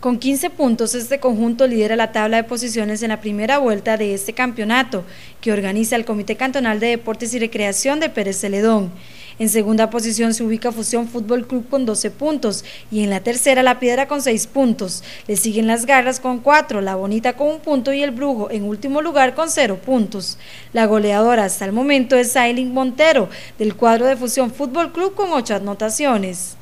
Con 15 puntos, este conjunto lidera la tabla de posiciones en la primera vuelta de este campeonato, que organiza el Comité Cantonal de Deportes y Recreación de Pérez Celedón. En segunda posición se ubica Fusión Fútbol Club con 12 puntos y en la tercera La Piedra con 6 puntos. Le siguen Las Garras con 4, La Bonita con 1 punto y El Brujo en último lugar con 0 puntos. La goleadora hasta el momento es Aileen Montero del cuadro de Fusión Fútbol Club con 8 anotaciones.